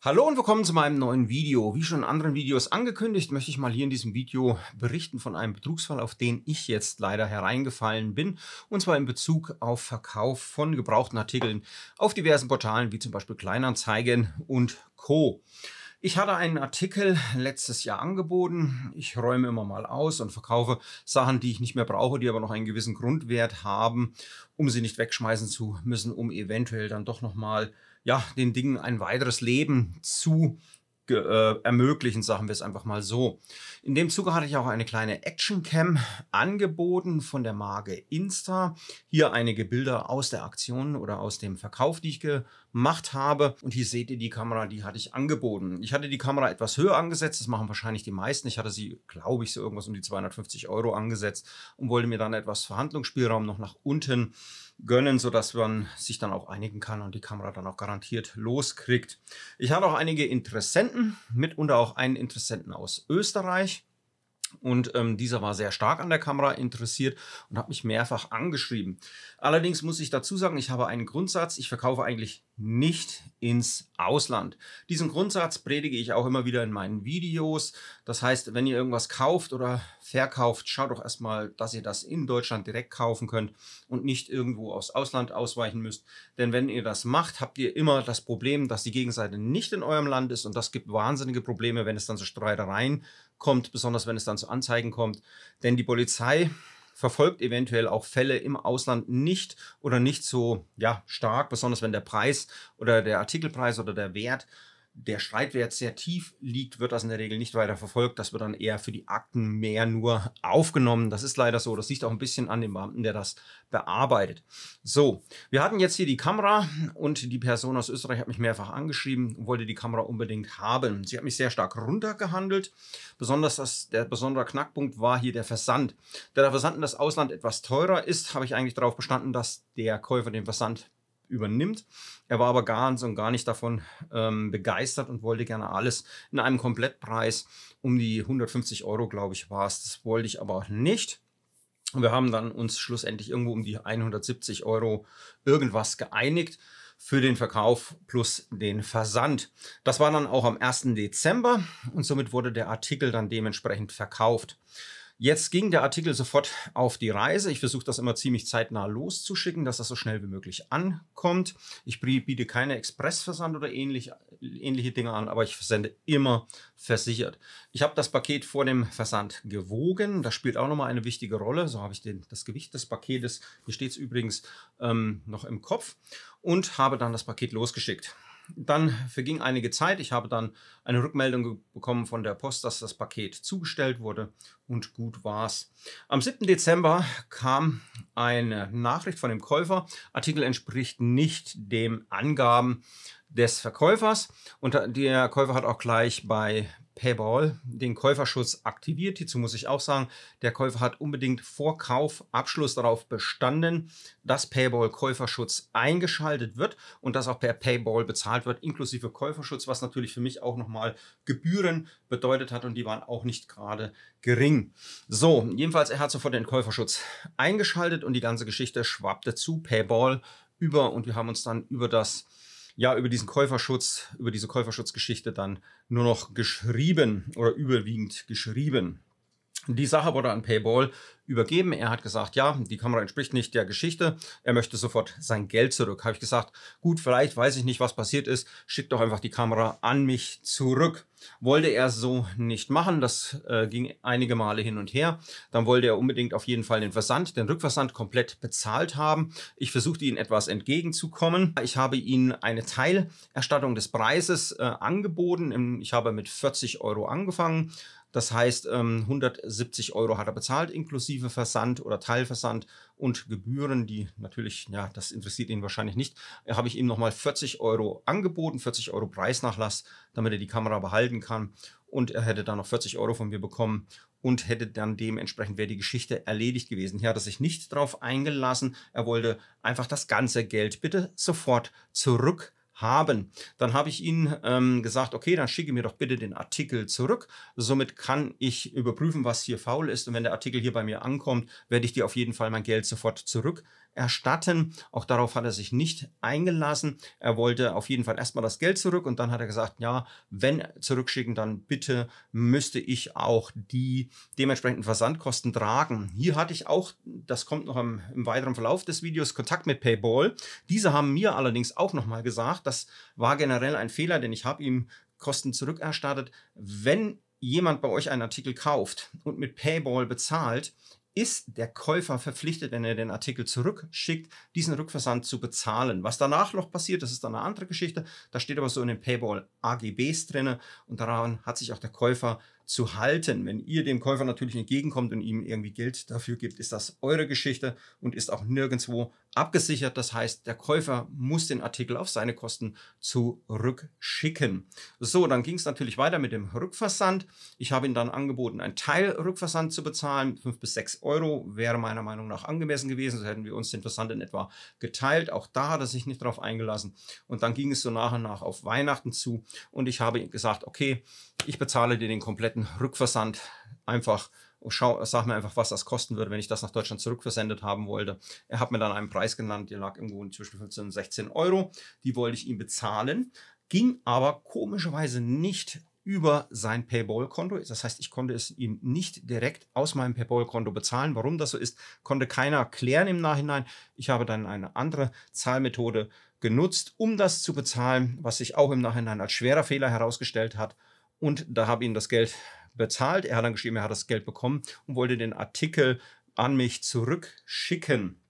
Hallo und willkommen zu meinem neuen Video. Wie schon in anderen Videos angekündigt, möchte ich mal hier in diesem Video berichten von einem Betrugsfall, auf den ich jetzt leider hereingefallen bin. Und zwar in Bezug auf Verkauf von gebrauchten Artikeln auf diversen Portalen wie zum Beispiel Kleinanzeigen und Co. Ich hatte einen Artikel letztes Jahr angeboten. Ich räume immer mal aus und verkaufe Sachen, die ich nicht mehr brauche, die aber noch einen gewissen Grundwert haben, um sie nicht wegschmeißen zu müssen, um eventuell dann doch nochmal mal ja, den Dingen ein weiteres Leben zu äh, ermöglichen, sagen wir es einfach mal so. In dem Zuge hatte ich auch eine kleine Actioncam angeboten von der Marke Insta. Hier einige Bilder aus der Aktion oder aus dem Verkauf, die ich gemacht habe. Und hier seht ihr die Kamera, die hatte ich angeboten. Ich hatte die Kamera etwas höher angesetzt, das machen wahrscheinlich die meisten. Ich hatte sie, glaube ich, so irgendwas um die 250 Euro angesetzt und wollte mir dann etwas Verhandlungsspielraum noch nach unten gönnen, sodass man sich dann auch einigen kann und die Kamera dann auch garantiert loskriegt. Ich hatte auch einige Interessenten, mitunter auch einen Interessenten aus Österreich. Und ähm, dieser war sehr stark an der Kamera interessiert und hat mich mehrfach angeschrieben. Allerdings muss ich dazu sagen, ich habe einen Grundsatz, ich verkaufe eigentlich nicht ins Ausland. Diesen Grundsatz predige ich auch immer wieder in meinen Videos. Das heißt, wenn ihr irgendwas kauft oder verkauft, schaut doch erstmal, dass ihr das in Deutschland direkt kaufen könnt und nicht irgendwo aus Ausland ausweichen müsst. Denn wenn ihr das macht, habt ihr immer das Problem, dass die Gegenseite nicht in eurem Land ist und das gibt wahnsinnige Probleme, wenn es dann so Streitereien gibt kommt, besonders wenn es dann zu Anzeigen kommt. Denn die Polizei verfolgt eventuell auch Fälle im Ausland nicht oder nicht so ja, stark, besonders wenn der Preis oder der Artikelpreis oder der Wert der Streitwert sehr tief liegt, wird das in der Regel nicht weiter verfolgt. Das wird dann eher für die Akten mehr nur aufgenommen. Das ist leider so. Das liegt auch ein bisschen an dem Beamten, der das bearbeitet. So, wir hatten jetzt hier die Kamera und die Person aus Österreich hat mich mehrfach angeschrieben und wollte die Kamera unbedingt haben. Sie hat mich sehr stark runtergehandelt. Besonders das, der besondere Knackpunkt war hier der Versand. Da der Versand in das Ausland etwas teurer ist, habe ich eigentlich darauf bestanden, dass der Käufer den Versand übernimmt. Er war aber ganz und gar nicht davon ähm, begeistert und wollte gerne alles in einem Komplettpreis um die 150 Euro, glaube ich, war es. Das wollte ich aber nicht. Und wir haben dann uns schlussendlich irgendwo um die 170 Euro irgendwas geeinigt für den Verkauf plus den Versand. Das war dann auch am 1. Dezember und somit wurde der Artikel dann dementsprechend verkauft. Jetzt ging der Artikel sofort auf die Reise. Ich versuche das immer ziemlich zeitnah loszuschicken, dass das so schnell wie möglich ankommt. Ich biete keine Expressversand oder ähnlich, ähnliche Dinge an, aber ich versende immer versichert. Ich habe das Paket vor dem Versand gewogen. Das spielt auch nochmal eine wichtige Rolle. So habe ich den, das Gewicht des Paketes, hier steht es übrigens ähm, noch im Kopf, und habe dann das Paket losgeschickt. Dann verging einige Zeit. Ich habe dann eine Rückmeldung bekommen von der Post, dass das Paket zugestellt wurde und gut war's. Am 7. Dezember kam eine Nachricht von dem Käufer. Artikel entspricht nicht den Angaben des Verkäufers und äh, der Käufer hat auch gleich bei Payball den Käuferschutz aktiviert. Hierzu muss ich auch sagen, der Käufer hat unbedingt vor Kaufabschluss darauf bestanden, dass Payball Käuferschutz eingeschaltet wird und dass auch per Payball bezahlt wird, inklusive Käuferschutz, was natürlich für mich auch nochmal Gebühren bedeutet hat und die waren auch nicht gerade gering. So, jedenfalls, er hat sofort den Käuferschutz eingeschaltet und die ganze Geschichte schwappte zu Payball über und wir haben uns dann über das ja über diesen Käuferschutz, über diese Käuferschutzgeschichte dann nur noch geschrieben oder überwiegend geschrieben. Die Sache wurde an Payball übergeben. Er hat gesagt, ja, die Kamera entspricht nicht der Geschichte. Er möchte sofort sein Geld zurück. Habe ich gesagt, gut, vielleicht weiß ich nicht, was passiert ist. Schickt doch einfach die Kamera an mich zurück. Wollte er so nicht machen. Das äh, ging einige Male hin und her. Dann wollte er unbedingt auf jeden Fall den Versand, den Rückversand komplett bezahlt haben. Ich versuchte ihm etwas entgegenzukommen. Ich habe ihm eine Teilerstattung des Preises äh, angeboten. Ich habe mit 40 Euro angefangen das heißt, 170 ähm, Euro hat er bezahlt, inklusive Versand oder Teilversand und Gebühren, die natürlich, ja, das interessiert ihn wahrscheinlich nicht. Da äh, Habe ich ihm nochmal 40 Euro angeboten, 40 Euro Preisnachlass, damit er die Kamera behalten kann. Und er hätte dann noch 40 Euro von mir bekommen und hätte dann dementsprechend wäre die Geschichte erledigt gewesen. Er hatte sich nicht darauf eingelassen. Er wollte einfach das ganze Geld bitte sofort zurück haben. Dann habe ich Ihnen ähm, gesagt, okay, dann schicke mir doch bitte den Artikel zurück. Somit kann ich überprüfen, was hier faul ist. Und wenn der Artikel hier bei mir ankommt, werde ich dir auf jeden Fall mein Geld sofort zurück erstatten. Auch darauf hat er sich nicht eingelassen. Er wollte auf jeden Fall erstmal das Geld zurück und dann hat er gesagt, ja, wenn zurückschicken, dann bitte müsste ich auch die dementsprechenden Versandkosten tragen. Hier hatte ich auch, das kommt noch im, im weiteren Verlauf des Videos, Kontakt mit Payball. Diese haben mir allerdings auch nochmal gesagt, das war generell ein Fehler, denn ich habe ihm Kosten zurückerstattet. Wenn jemand bei euch einen Artikel kauft und mit Payball bezahlt, ist der Käufer verpflichtet, wenn er den Artikel zurückschickt, diesen Rückversand zu bezahlen. Was danach noch passiert, das ist dann eine andere Geschichte. Da steht aber so in den Payball AGBs drin und daran hat sich auch der Käufer zu halten. Wenn ihr dem Käufer natürlich entgegenkommt und ihm irgendwie Geld dafür gibt, ist das eure Geschichte und ist auch nirgendwo abgesichert. Das heißt, der Käufer muss den Artikel auf seine Kosten zurückschicken. So, dann ging es natürlich weiter mit dem Rückversand. Ich habe ihm dann angeboten, einen Teil Rückversand zu bezahlen. fünf bis sechs Euro wäre meiner Meinung nach angemessen gewesen. So hätten wir uns den Versand in etwa geteilt. Auch da hat er sich nicht darauf eingelassen. Und dann ging es so nach und nach auf Weihnachten zu. Und ich habe gesagt, okay, ich bezahle dir den kompletten kompletten Rückversand einfach schau, sag mir einfach, was das kosten würde, wenn ich das nach Deutschland zurückversendet haben wollte. Er hat mir dann einen Preis genannt, der lag irgendwo zwischen 15 und 16 Euro. Die wollte ich ihm bezahlen, ging aber komischerweise nicht über sein Payball-Konto. Das heißt, ich konnte es ihm nicht direkt aus meinem Payball-Konto bezahlen. Warum das so ist, konnte keiner klären im Nachhinein. Ich habe dann eine andere Zahlmethode genutzt, um das zu bezahlen, was sich auch im Nachhinein als schwerer Fehler herausgestellt hat. Und da habe ich ihm das Geld bezahlt. Er hat dann geschrieben, er hat das Geld bekommen und wollte den Artikel an mich zurückschicken.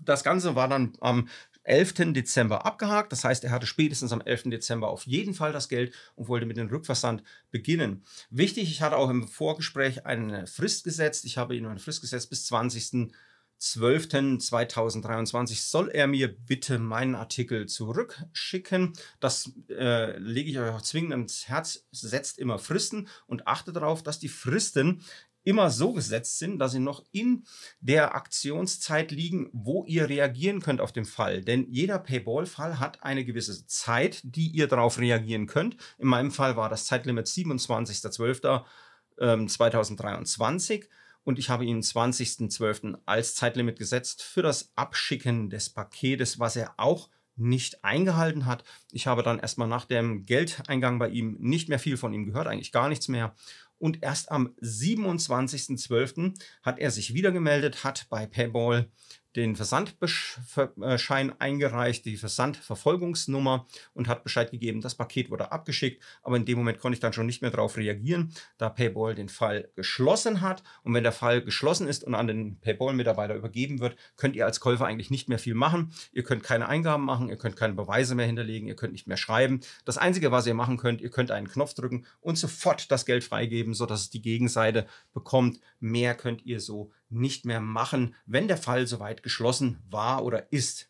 Das Ganze war dann am 11. Dezember abgehakt. Das heißt, er hatte spätestens am 11. Dezember auf jeden Fall das Geld und wollte mit dem Rückversand beginnen. Wichtig, ich hatte auch im Vorgespräch eine Frist gesetzt. Ich habe ihm eine Frist gesetzt bis 20. Dezember. 12.2023 soll er mir bitte meinen Artikel zurückschicken. Das äh, lege ich euch auch zwingend ans Herz. Setzt immer Fristen und achtet darauf, dass die Fristen immer so gesetzt sind, dass sie noch in der Aktionszeit liegen, wo ihr reagieren könnt auf den Fall. Denn jeder Payball-Fall hat eine gewisse Zeit, die ihr darauf reagieren könnt. In meinem Fall war das Zeitlimit 27.12.2023 und ich habe ihm 20.12. als Zeitlimit gesetzt für das Abschicken des Paketes, was er auch nicht eingehalten hat. Ich habe dann erstmal nach dem Geldeingang bei ihm nicht mehr viel von ihm gehört, eigentlich gar nichts mehr. Und erst am 27.12. hat er sich wieder gemeldet, hat bei Payball den Versandschein eingereicht, die Versandverfolgungsnummer und hat Bescheid gegeben, das Paket wurde abgeschickt, aber in dem Moment konnte ich dann schon nicht mehr darauf reagieren, da Payball den Fall geschlossen hat. Und wenn der Fall geschlossen ist und an den payball mitarbeiter übergeben wird, könnt ihr als Käufer eigentlich nicht mehr viel machen. Ihr könnt keine Eingaben machen, ihr könnt keine Beweise mehr hinterlegen, ihr könnt nicht mehr schreiben. Das Einzige, was ihr machen könnt, ihr könnt einen Knopf drücken und sofort das Geld freigeben, sodass es die Gegenseite bekommt. Mehr könnt ihr so nicht mehr machen, wenn der Fall soweit geschlossen war oder ist.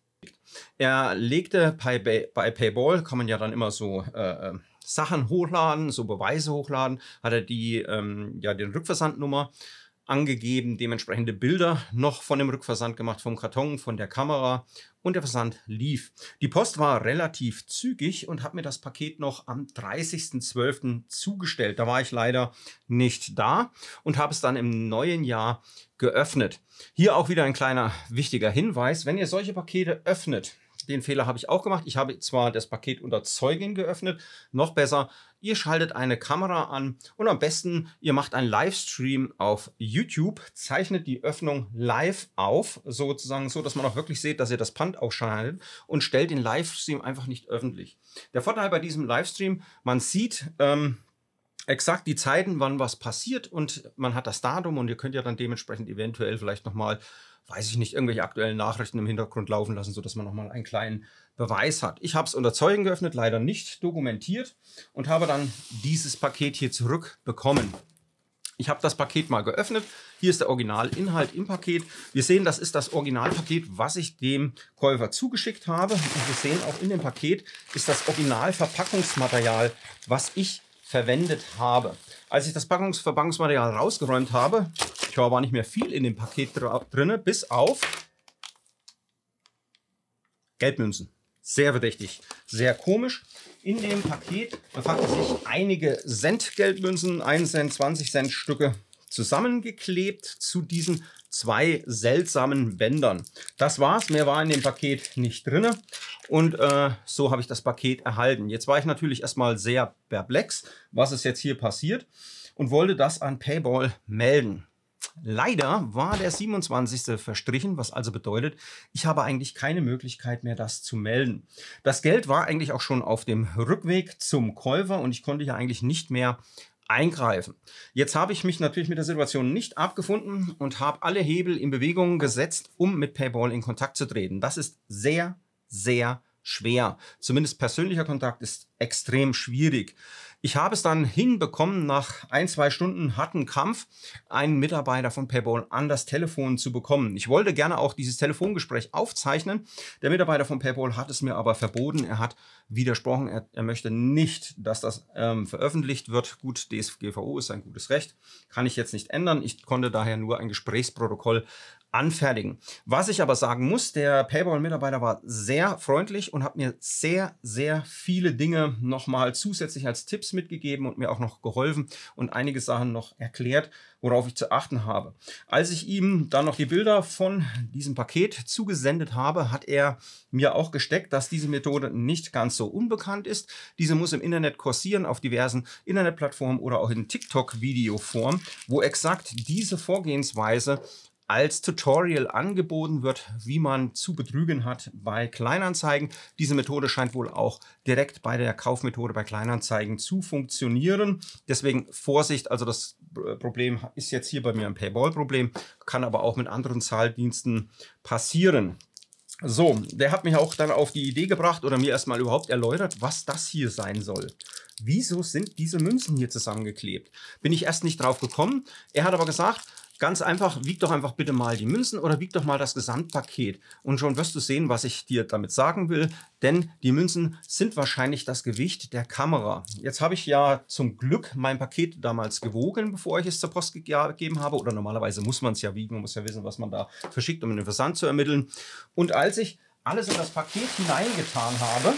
Er legte bei, bei Payball, kann man ja dann immer so äh, ähm, Sachen hochladen, so Beweise hochladen, hat er die, ähm, ja, den Rückversandnummer angegeben, dementsprechende Bilder noch von dem Rückversand gemacht, vom Karton, von der Kamera und der Versand lief. Die Post war relativ zügig und hat mir das Paket noch am 30.12. zugestellt. Da war ich leider nicht da und habe es dann im neuen Jahr geöffnet. Hier auch wieder ein kleiner wichtiger Hinweis, wenn ihr solche Pakete öffnet, den Fehler habe ich auch gemacht. Ich habe zwar das Paket unter Zeugin geöffnet, noch besser, ihr schaltet eine Kamera an und am besten, ihr macht einen Livestream auf YouTube, zeichnet die Öffnung live auf, sozusagen so, dass man auch wirklich sieht, dass ihr das Pand ausschaltet und stellt den Livestream einfach nicht öffentlich. Der Vorteil bei diesem Livestream, man sieht, ähm, exakt die Zeiten, wann was passiert und man hat das Datum und ihr könnt ja dann dementsprechend eventuell vielleicht nochmal weiß ich nicht, irgendwelche aktuellen Nachrichten im Hintergrund laufen lassen, sodass man nochmal einen kleinen Beweis hat. Ich habe es unter Zeugen geöffnet, leider nicht dokumentiert und habe dann dieses Paket hier zurückbekommen. Ich habe das Paket mal geöffnet. Hier ist der Originalinhalt im Paket. Wir sehen, das ist das Originalpaket, was ich dem Käufer zugeschickt habe. Und wir sehen auch in dem Paket ist das Originalverpackungsmaterial, was ich verwendet habe. Als ich das Packungs Verpackungsmaterial rausgeräumt habe, ich war nicht mehr viel in dem Paket dr drin, bis auf Geldmünzen. Sehr verdächtig, sehr komisch. In dem Paket befanden sich einige Cent-Geldmünzen, 1 Cent, 20 Cent Stücke zusammengeklebt zu diesen zwei seltsamen Bändern. Das war's, mehr war in dem Paket nicht drin und äh, so habe ich das Paket erhalten. Jetzt war ich natürlich erstmal sehr perplex, was ist jetzt hier passiert und wollte das an Payball melden. Leider war der 27. verstrichen, was also bedeutet, ich habe eigentlich keine Möglichkeit mehr, das zu melden. Das Geld war eigentlich auch schon auf dem Rückweg zum Käufer und ich konnte ja eigentlich nicht mehr eingreifen. Jetzt habe ich mich natürlich mit der Situation nicht abgefunden und habe alle Hebel in Bewegung gesetzt, um mit PayPal in Kontakt zu treten. Das ist sehr, sehr schwer. Zumindest persönlicher Kontakt ist extrem schwierig. Ich habe es dann hinbekommen, nach ein, zwei Stunden harten Kampf einen Mitarbeiter von Paypal an das Telefon zu bekommen. Ich wollte gerne auch dieses Telefongespräch aufzeichnen. Der Mitarbeiter von Paypal hat es mir aber verboten. Er hat widersprochen. Er, er möchte nicht, dass das ähm, veröffentlicht wird. Gut, DSGVO ist ein gutes Recht. Kann ich jetzt nicht ändern. Ich konnte daher nur ein Gesprächsprotokoll anfertigen. Was ich aber sagen muss, der Paypal-Mitarbeiter war sehr freundlich und hat mir sehr, sehr viele Dinge nochmal zusätzlich als Tipps mitgegeben und mir auch noch geholfen und einige Sachen noch erklärt, worauf ich zu achten habe. Als ich ihm dann noch die Bilder von diesem Paket zugesendet habe, hat er mir auch gesteckt, dass diese Methode nicht ganz so unbekannt ist. Diese muss im Internet kursieren auf diversen Internetplattformen oder auch in TikTok-Videoform, wo exakt diese Vorgehensweise als Tutorial angeboten wird, wie man zu betrügen hat bei Kleinanzeigen. Diese Methode scheint wohl auch direkt bei der Kaufmethode bei Kleinanzeigen zu funktionieren. Deswegen Vorsicht, also das äh, Problem ist jetzt hier bei mir ein Paywall-Problem, kann aber auch mit anderen Zahldiensten passieren. So, der hat mich auch dann auf die Idee gebracht oder mir erstmal überhaupt erläutert, was das hier sein soll. Wieso sind diese Münzen hier zusammengeklebt? Bin ich erst nicht drauf gekommen. Er hat aber gesagt, Ganz einfach, wieg doch einfach bitte mal die Münzen oder wieg doch mal das Gesamtpaket. Und schon wirst du sehen, was ich dir damit sagen will. Denn die Münzen sind wahrscheinlich das Gewicht der Kamera. Jetzt habe ich ja zum Glück mein Paket damals gewogen, bevor ich es zur Post gegeben habe. Oder normalerweise muss man es ja wiegen, man muss ja wissen, was man da verschickt, um den Versand zu ermitteln. Und als ich alles in das Paket hineingetan habe,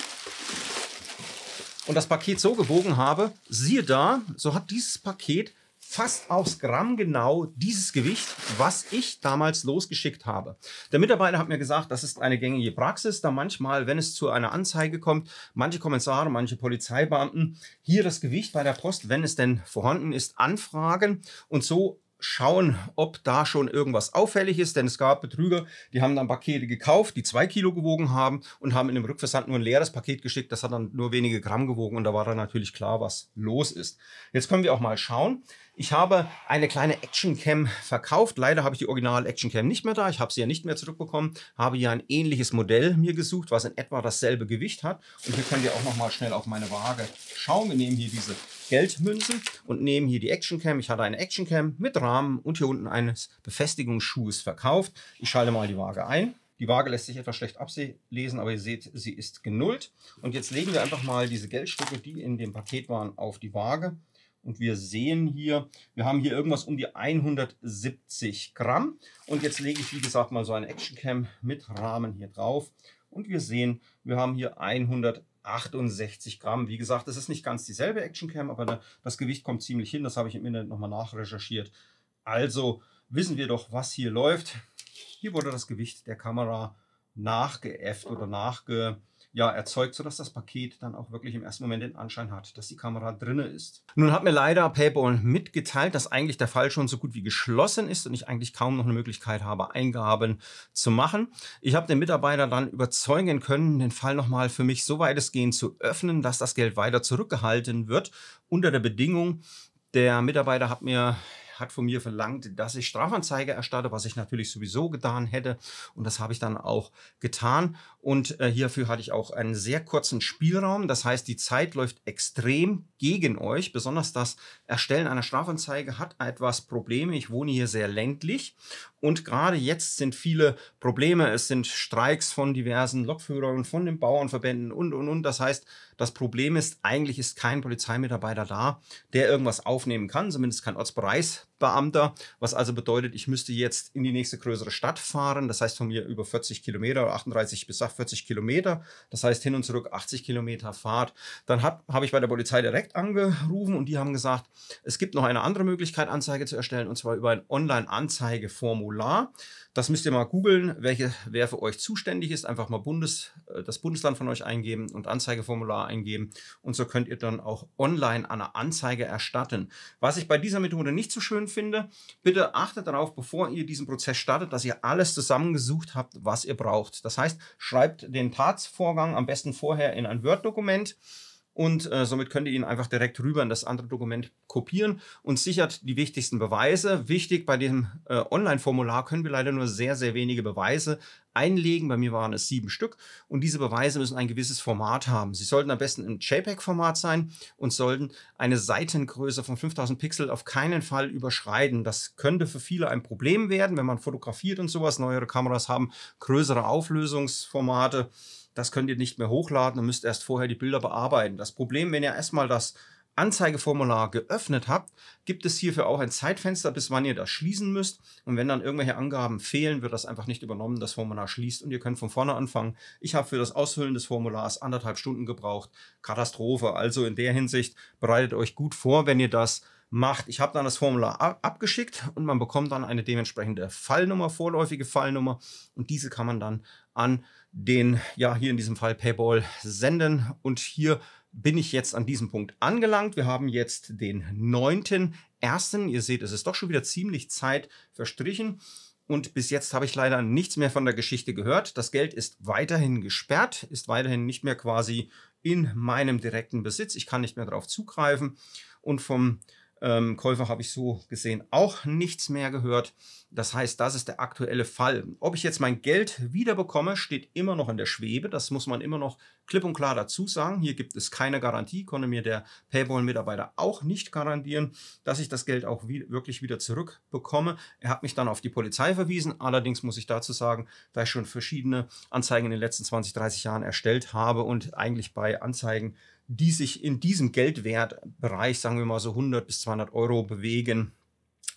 und das Paket so gewogen habe, siehe da, so hat dieses Paket fast aufs Gramm genau dieses Gewicht, was ich damals losgeschickt habe. Der Mitarbeiter hat mir gesagt, das ist eine gängige Praxis, da manchmal, wenn es zu einer Anzeige kommt, manche Kommissare, manche Polizeibeamten hier das Gewicht bei der Post, wenn es denn vorhanden ist, anfragen und so schauen, ob da schon irgendwas auffällig ist, denn es gab Betrüger, die haben dann Pakete gekauft, die zwei Kilo gewogen haben und haben in dem Rückversand nur ein leeres Paket geschickt, das hat dann nur wenige Gramm gewogen und da war dann natürlich klar, was los ist. Jetzt können wir auch mal schauen. Ich habe eine kleine Actioncam verkauft. Leider habe ich die original Actioncam nicht mehr da. Ich habe sie ja nicht mehr zurückbekommen. Habe ja ein ähnliches Modell mir gesucht, was in etwa dasselbe Gewicht hat. Und hier könnt ihr auch noch mal schnell auf meine Waage schauen. Wir nehmen hier diese Geldmünzen und nehmen hier die Actioncam. Ich hatte eine Actioncam mit Rahmen und hier unten eines Befestigungsschuhes verkauft. Ich schalte mal die Waage ein. Die Waage lässt sich etwas schlecht ablesen, aber ihr seht, sie ist genullt. Und jetzt legen wir einfach mal diese Geldstücke, die in dem Paket waren, auf die Waage. Und wir sehen hier, wir haben hier irgendwas um die 170 Gramm. Und jetzt lege ich, wie gesagt, mal so eine Actioncam mit Rahmen hier drauf. Und wir sehen, wir haben hier 170. 68 Gramm. Wie gesagt, das ist nicht ganz dieselbe Actioncam, aber das Gewicht kommt ziemlich hin. Das habe ich im Internet nochmal nachrecherchiert. Also wissen wir doch, was hier läuft. Hier wurde das Gewicht der Kamera nachgeäfft oder nachge ja, erzeugt, sodass das Paket dann auch wirklich im ersten Moment den Anschein hat, dass die Kamera drin ist. Nun hat mir leider PayPal mitgeteilt, dass eigentlich der Fall schon so gut wie geschlossen ist und ich eigentlich kaum noch eine Möglichkeit habe, Eingaben zu machen. Ich habe den Mitarbeiter dann überzeugen können, den Fall nochmal für mich so weitestgehend zu öffnen, dass das Geld weiter zurückgehalten wird, unter der Bedingung, der Mitarbeiter hat mir hat von mir verlangt, dass ich Strafanzeige erstatte, was ich natürlich sowieso getan hätte. Und das habe ich dann auch getan. Und äh, hierfür hatte ich auch einen sehr kurzen Spielraum. Das heißt, die Zeit läuft extrem gegen euch. Besonders das Erstellen einer Strafanzeige hat etwas Probleme. Ich wohne hier sehr ländlich und gerade jetzt sind viele Probleme. Es sind Streiks von diversen Lokführern, von den Bauernverbänden und, und, und. Das heißt, das Problem ist, eigentlich ist kein Polizeimitarbeiter da, der irgendwas aufnehmen kann, zumindest kein Ortsbereichs Beamter, was also bedeutet, ich müsste jetzt in die nächste größere Stadt fahren, das heißt von mir über 40 Kilometer, 38 bis 40 Kilometer, das heißt hin und zurück 80 Kilometer Fahrt. Dann habe hab ich bei der Polizei direkt angerufen und die haben gesagt, es gibt noch eine andere Möglichkeit, Anzeige zu erstellen und zwar über ein Online-Anzeigeformular. Das müsst ihr mal googeln, wer für euch zuständig ist. Einfach mal Bundes, äh, das Bundesland von euch eingeben und Anzeigeformular eingeben. Und so könnt ihr dann auch online eine Anzeige erstatten. Was ich bei dieser Methode nicht so schön Lösungen finde. Bitte achtet darauf, bevor ihr diesen Prozess startet, dass ihr alles zusammengesucht habt, was ihr braucht. Das heißt, schreibt den Tatsvorgang am besten vorher in ein Word-Dokument und äh, somit könnt ihr ihn einfach direkt rüber in das andere Dokument kopieren und sichert die wichtigsten Beweise. Wichtig bei dem äh, Online-Formular können wir leider nur sehr, sehr wenige Beweise einlegen. Bei mir waren es sieben Stück. Und diese Beweise müssen ein gewisses Format haben. Sie sollten am besten im JPEG-Format sein und sollten eine Seitengröße von 5000 Pixel auf keinen Fall überschreiten. Das könnte für viele ein Problem werden, wenn man fotografiert und sowas. Neuere Kameras haben größere Auflösungsformate. Das könnt ihr nicht mehr hochladen und müsst erst vorher die Bilder bearbeiten. Das Problem, wenn ihr erstmal das Anzeigeformular geöffnet habt, gibt es hierfür auch ein Zeitfenster, bis wann ihr das schließen müsst. Und wenn dann irgendwelche Angaben fehlen, wird das einfach nicht übernommen. Das Formular schließt und ihr könnt von vorne anfangen. Ich habe für das Ausfüllen des Formulars anderthalb Stunden gebraucht. Katastrophe. Also in der Hinsicht bereitet euch gut vor, wenn ihr das macht. Ich habe dann das Formular abgeschickt und man bekommt dann eine dementsprechende Fallnummer, vorläufige Fallnummer und diese kann man dann an den, ja hier in diesem Fall Payball senden und hier bin ich jetzt an diesem Punkt angelangt. Wir haben jetzt den 9.1. Ihr seht, es ist doch schon wieder ziemlich Zeit verstrichen. Und bis jetzt habe ich leider nichts mehr von der Geschichte gehört. Das Geld ist weiterhin gesperrt, ist weiterhin nicht mehr quasi in meinem direkten Besitz. Ich kann nicht mehr darauf zugreifen. Und vom ähm, Käufer habe ich so gesehen auch nichts mehr gehört. Das heißt, das ist der aktuelle Fall. Ob ich jetzt mein Geld wieder bekomme, steht immer noch in der Schwebe. Das muss man immer noch klipp und klar dazu sagen. Hier gibt es keine Garantie, konnte mir der paywall mitarbeiter auch nicht garantieren, dass ich das Geld auch wie, wirklich wieder zurückbekomme. Er hat mich dann auf die Polizei verwiesen. Allerdings muss ich dazu sagen, da ich schon verschiedene Anzeigen in den letzten 20, 30 Jahren erstellt habe und eigentlich bei Anzeigen die sich in diesem Geldwertbereich, sagen wir mal so 100 bis 200 Euro bewegen,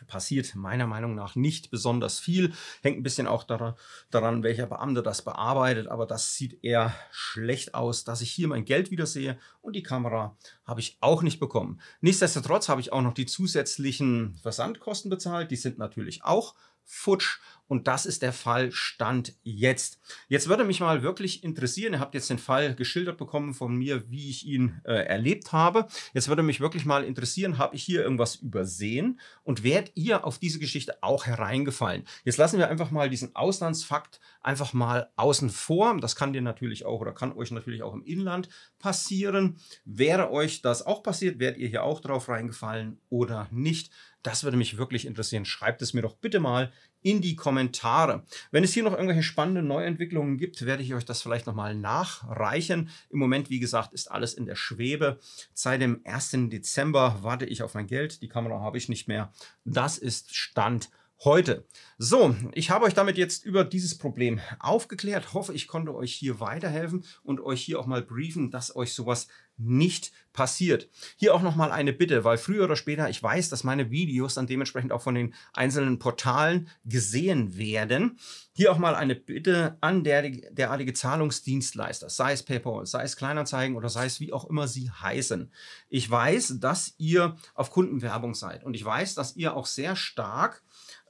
passiert meiner Meinung nach nicht besonders viel. Hängt ein bisschen auch daran, daran, welcher Beamte das bearbeitet, aber das sieht eher schlecht aus, dass ich hier mein Geld wieder sehe und die Kamera habe ich auch nicht bekommen. Nichtsdestotrotz habe ich auch noch die zusätzlichen Versandkosten bezahlt, die sind natürlich auch futsch. Und das ist der Fall Stand jetzt. Jetzt würde mich mal wirklich interessieren, ihr habt jetzt den Fall geschildert bekommen von mir, wie ich ihn äh, erlebt habe. Jetzt würde mich wirklich mal interessieren, habe ich hier irgendwas übersehen und wärt ihr auf diese Geschichte auch hereingefallen? Jetzt lassen wir einfach mal diesen Auslandsfakt einfach mal außen vor. Das kann dir natürlich auch oder kann euch natürlich auch im Inland passieren. Wäre euch das auch passiert, wärt ihr hier auch drauf reingefallen oder nicht? Das würde mich wirklich interessieren. Schreibt es mir doch bitte mal in die Kommentare. Wenn es hier noch irgendwelche spannenden Neuentwicklungen gibt, werde ich euch das vielleicht nochmal nachreichen. Im Moment, wie gesagt, ist alles in der Schwebe. Seit dem 1. Dezember warte ich auf mein Geld. Die Kamera habe ich nicht mehr. Das ist Stand heute. So, ich habe euch damit jetzt über dieses Problem aufgeklärt. Hoffe, ich konnte euch hier weiterhelfen und euch hier auch mal briefen, dass euch sowas nicht passiert. Hier auch nochmal eine Bitte, weil früher oder später, ich weiß, dass meine Videos dann dementsprechend auch von den einzelnen Portalen gesehen werden. Hier auch mal eine Bitte an der, derartige Zahlungsdienstleister, sei es PayPal, sei es Kleinanzeigen oder sei es wie auch immer sie heißen. Ich weiß, dass ihr auf Kundenwerbung seid und ich weiß, dass ihr auch sehr stark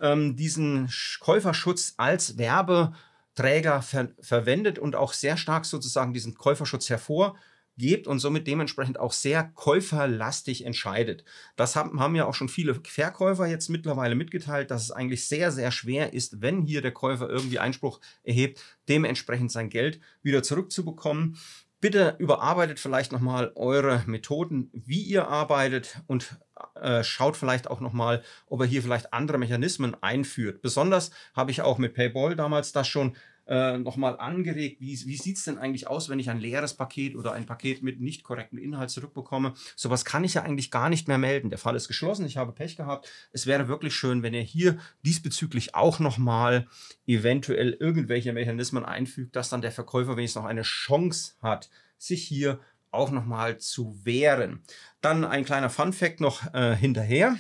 ähm, diesen Käuferschutz als Werbeträger ver verwendet und auch sehr stark sozusagen diesen Käuferschutz hervorgebt und somit dementsprechend auch sehr käuferlastig entscheidet. Das haben, haben ja auch schon viele Verkäufer jetzt mittlerweile mitgeteilt, dass es eigentlich sehr, sehr schwer ist, wenn hier der Käufer irgendwie Einspruch erhebt, dementsprechend sein Geld wieder zurückzubekommen. Bitte überarbeitet vielleicht nochmal eure Methoden, wie ihr arbeitet und äh, schaut vielleicht auch nochmal, ob ihr hier vielleicht andere Mechanismen einführt. Besonders habe ich auch mit Payball damals das schon äh, nochmal angeregt, wie, wie sieht es denn eigentlich aus, wenn ich ein leeres Paket oder ein Paket mit nicht korrektem Inhalt zurückbekomme. Sowas kann ich ja eigentlich gar nicht mehr melden. Der Fall ist geschlossen, ich habe Pech gehabt. Es wäre wirklich schön, wenn ihr hier diesbezüglich auch nochmal eventuell irgendwelche Mechanismen einfügt, dass dann der Verkäufer wenigstens noch eine Chance hat, sich hier auch nochmal zu wehren. Dann ein kleiner Fun-Fact noch äh, hinterher.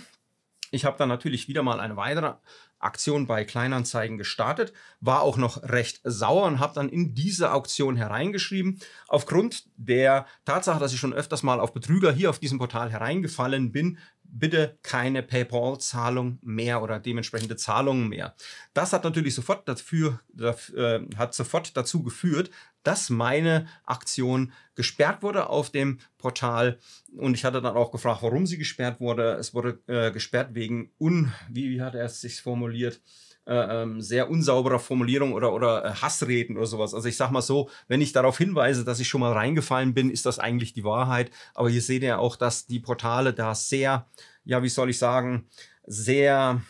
Ich habe dann natürlich wieder mal eine weitere Aktion bei Kleinanzeigen gestartet, war auch noch recht sauer und habe dann in diese Auktion hereingeschrieben. Aufgrund der Tatsache, dass ich schon öfters mal auf Betrüger hier auf diesem Portal hereingefallen bin, bitte keine PayPal-Zahlung mehr oder dementsprechende Zahlungen mehr. Das hat natürlich sofort, dafür, äh, hat sofort dazu geführt, dass meine Aktion gesperrt wurde auf dem Portal. Und ich hatte dann auch gefragt, warum sie gesperrt wurde. Es wurde äh, gesperrt wegen un, wie, wie hat er es sich formuliert? Äh, ähm, sehr unsauberer Formulierung oder, oder äh, Hassreden oder sowas. Also ich sage mal so, wenn ich darauf hinweise, dass ich schon mal reingefallen bin, ist das eigentlich die Wahrheit. Aber hier seht ihr auch, dass die Portale da sehr, ja, wie soll ich sagen, sehr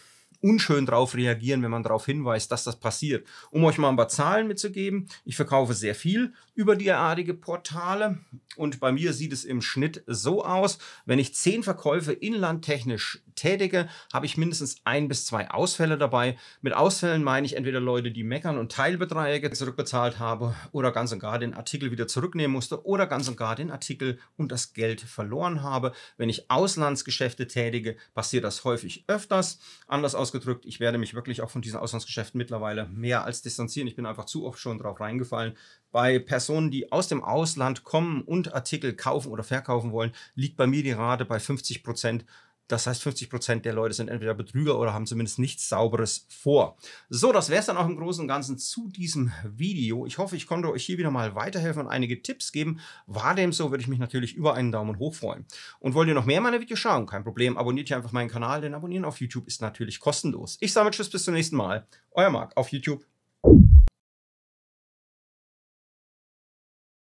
unschön drauf reagieren, wenn man darauf hinweist, dass das passiert. Um euch mal ein paar Zahlen mitzugeben, ich verkaufe sehr viel über derartige Portale und bei mir sieht es im Schnitt so aus, wenn ich zehn Verkäufe inlandtechnisch tätige, habe ich mindestens ein bis zwei Ausfälle dabei. Mit Ausfällen meine ich entweder Leute, die meckern und Teilbeträge zurückbezahlt habe oder ganz und gar den Artikel wieder zurücknehmen musste oder ganz und gar den Artikel und das Geld verloren habe. Wenn ich Auslandsgeschäfte tätige, passiert das häufig öfters. Anders ausgedrückt, ich werde mich wirklich auch von diesen Auslandsgeschäften mittlerweile mehr als distanzieren. Ich bin einfach zu oft schon drauf reingefallen. Bei Personen, die aus dem Ausland kommen und Artikel kaufen oder verkaufen wollen, liegt bei mir die Rate bei 50 Prozent das heißt, 50 Prozent der Leute sind entweder Betrüger oder haben zumindest nichts Sauberes vor. So, das wäre es dann auch im Großen und Ganzen zu diesem Video. Ich hoffe, ich konnte euch hier wieder mal weiterhelfen und einige Tipps geben. War dem so, würde ich mich natürlich über einen Daumen hoch freuen. Und wollt ihr noch mehr meiner Videos schauen? Kein Problem, abonniert hier einfach meinen Kanal, denn Abonnieren auf YouTube ist natürlich kostenlos. Ich sage Tschüss, bis zum nächsten Mal. Euer Marc auf YouTube.